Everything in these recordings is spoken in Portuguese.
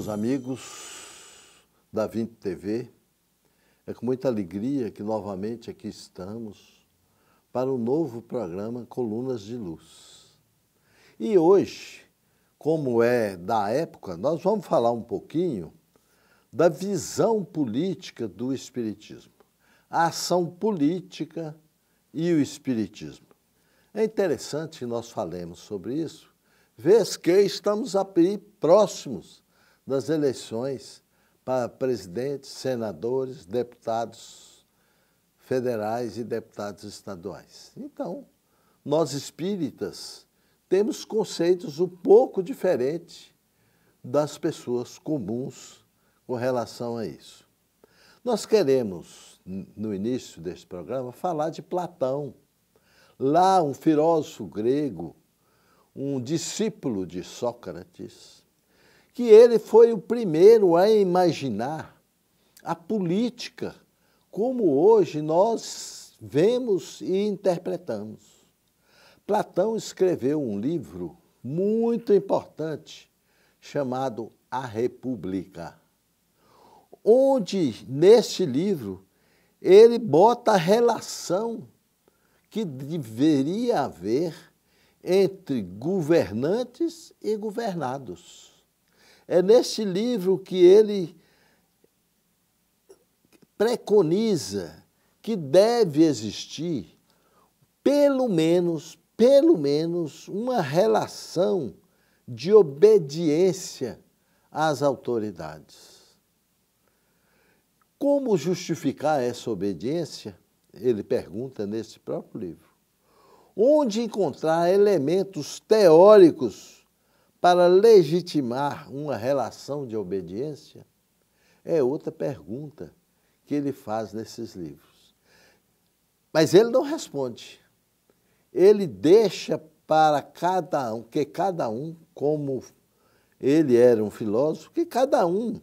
meus amigos da 20 TV, é com muita alegria que novamente aqui estamos para o um novo programa Colunas de Luz. E hoje, como é da época, nós vamos falar um pouquinho da visão política do Espiritismo, a ação política e o Espiritismo. É interessante que nós falemos sobre isso, vez que estamos aí próximos das eleições para presidentes, senadores, deputados federais e deputados estaduais. Então, nós espíritas temos conceitos um pouco diferentes das pessoas comuns com relação a isso. Nós queremos, no início deste programa, falar de Platão. Lá, um filósofo grego, um discípulo de Sócrates, que ele foi o primeiro a imaginar a política como hoje nós vemos e interpretamos. Platão escreveu um livro muito importante chamado A República, onde neste livro ele bota a relação que deveria haver entre governantes e governados. É neste livro que ele preconiza que deve existir pelo menos, pelo menos uma relação de obediência às autoridades. Como justificar essa obediência? Ele pergunta nesse próprio livro. Onde encontrar elementos teóricos para legitimar uma relação de obediência? É outra pergunta que ele faz nesses livros. Mas ele não responde. Ele deixa para cada um, que cada um, como ele era um filósofo, que cada um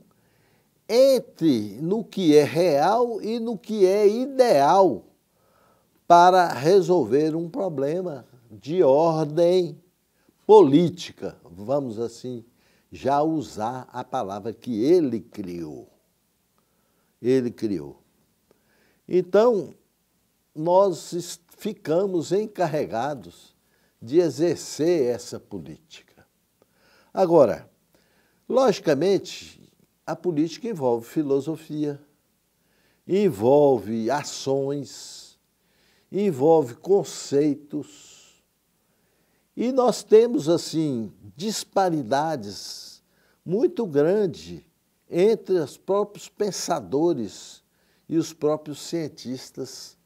entre no que é real e no que é ideal para resolver um problema de ordem política, vamos assim, já usar a palavra que ele criou. Ele criou. Então, nós ficamos encarregados de exercer essa política. Agora, logicamente, a política envolve filosofia, envolve ações, envolve conceitos, e nós temos, assim, disparidades muito grandes entre os próprios pensadores e os próprios cientistas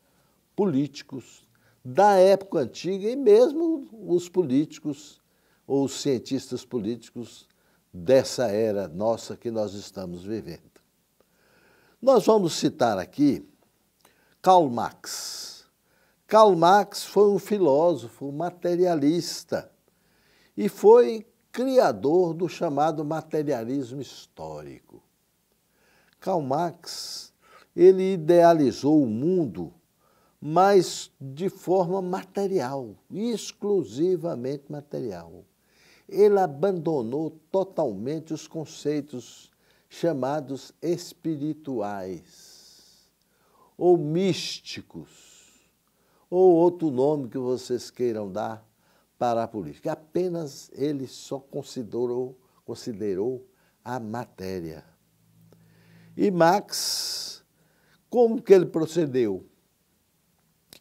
políticos da época antiga e mesmo os políticos ou os cientistas políticos dessa era nossa que nós estamos vivendo. Nós vamos citar aqui Karl Marx. Karl Marx foi um filósofo materialista e foi criador do chamado materialismo histórico. Karl Marx, ele idealizou o mundo, mas de forma material, exclusivamente material. Ele abandonou totalmente os conceitos chamados espirituais ou místicos ou outro nome que vocês queiram dar para a política. Apenas ele só considerou, considerou a matéria. E Marx, como que ele procedeu?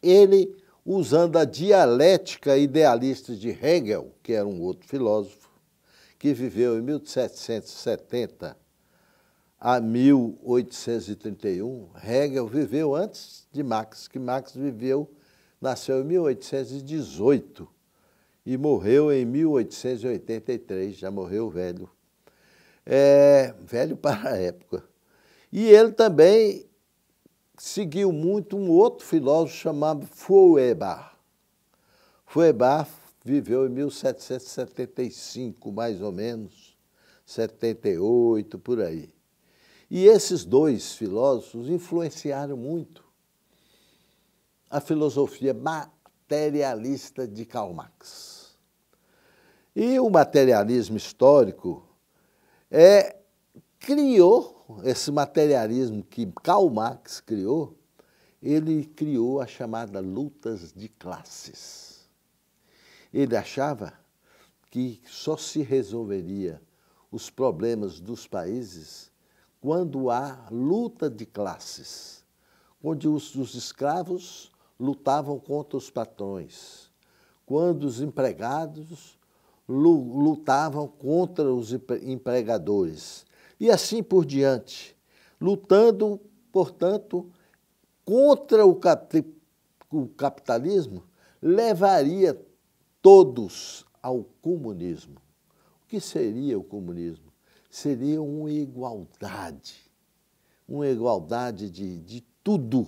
Ele, usando a dialética idealista de Hegel, que era um outro filósofo, que viveu em 1770 a 1831, Hegel viveu antes de Marx, que Marx viveu nasceu em 1818 e morreu em 1883, já morreu velho. É, velho para a época. E ele também seguiu muito um outro filósofo chamado Feuerbach. Feuerbach viveu em 1775, mais ou menos, 78, por aí. E esses dois filósofos influenciaram muito a filosofia materialista de Karl Marx. E o materialismo histórico é, criou esse materialismo que Karl Marx criou, ele criou a chamada lutas de classes. Ele achava que só se resolveria os problemas dos países quando há luta de classes, onde os, os escravos lutavam contra os patrões, quando os empregados lutavam contra os empregadores, e assim por diante, lutando, portanto, contra o, capitalismo, levaria todos ao comunismo. O que seria o comunismo? Seria uma igualdade, uma igualdade de, de tudo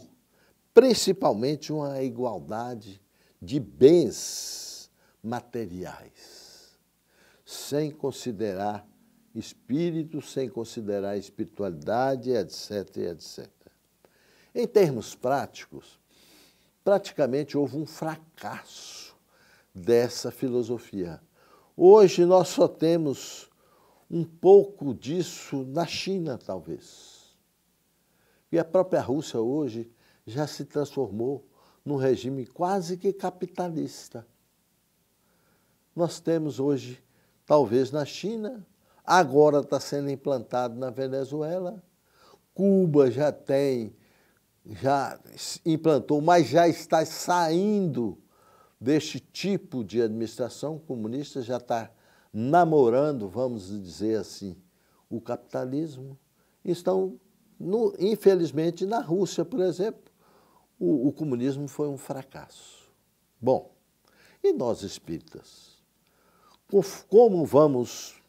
principalmente uma igualdade de bens materiais, sem considerar espírito, sem considerar espiritualidade, etc, etc. Em termos práticos, praticamente houve um fracasso dessa filosofia. Hoje nós só temos um pouco disso na China, talvez. E a própria Rússia hoje já se transformou num regime quase que capitalista. Nós temos hoje, talvez na China, agora está sendo implantado na Venezuela, Cuba já tem, já implantou, mas já está saindo deste tipo de administração comunista, já está namorando, vamos dizer assim, o capitalismo. Estão, no, infelizmente, na Rússia, por exemplo, o, o comunismo foi um fracasso. Bom, e nós espíritas? Como vamos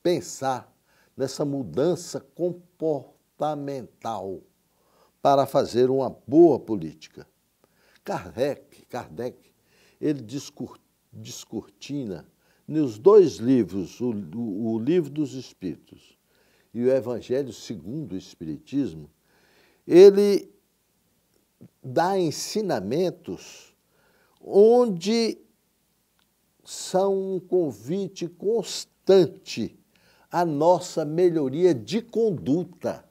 pensar nessa mudança comportamental para fazer uma boa política? Kardec, Kardec ele descortina nos dois livros, o, o, o, Livro dos Espíritos e o Evangelho segundo o Espiritismo, ele dá ensinamentos onde são um convite constante à nossa melhoria de conduta,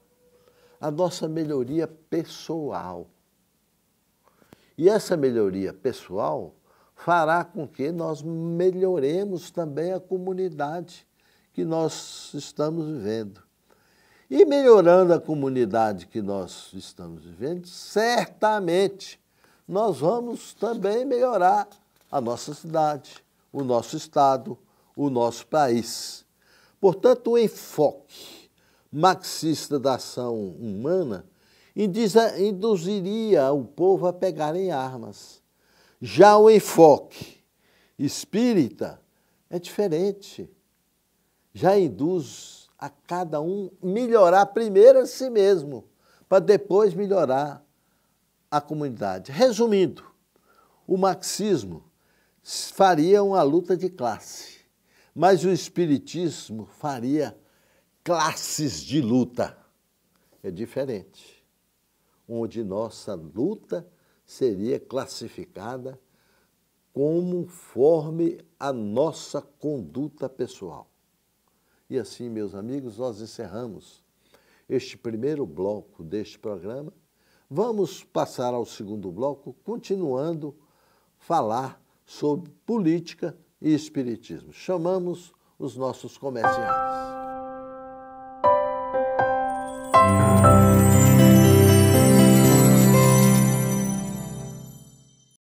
à nossa melhoria pessoal. E essa melhoria pessoal fará com que nós melhoremos também a comunidade que nós estamos vivendo. E melhorando a comunidade que nós estamos vivendo, certamente nós vamos também melhorar a nossa cidade, o nosso estado, o nosso país. Portanto, o enfoque marxista da ação humana induziria o povo a pegar em armas. Já o enfoque espírita é diferente, já induz a cada um melhorar primeiro a si mesmo, para depois melhorar a comunidade. Resumindo, o marxismo faria uma luta de classe, mas o espiritismo faria classes de luta. É diferente. Onde nossa luta seria classificada conforme a nossa conduta pessoal. E assim, meus amigos, nós encerramos este primeiro bloco deste programa. Vamos passar ao segundo bloco, continuando falar sobre política e espiritismo. Chamamos os nossos comerciantes.